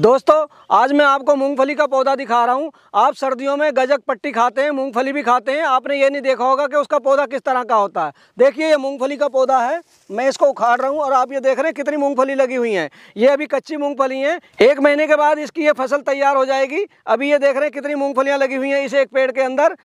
दोस्तों आज मैं आपको मूंगफली का पौधा दिखा रहा हूं आप सर्दियों में गजक पट्टी खाते हैं मूंगफली भी खाते हैं आपने ये नहीं देखा होगा कि उसका पौधा किस तरह का होता है देखिए ये मूंगफली का पौधा है मैं इसको उखाड़ रहा हूं और आप ये देख रहे हैं कितनी मूंगफली लगी हुई है ये अभी कच्ची मूंगफली है एक महीने के बाद इसकी ये फसल तैयार हो जाएगी अभी ये देख रहे हैं कितनी मूँगफलियाँ लगी हुई हैं इस एक पेड़ के अंदर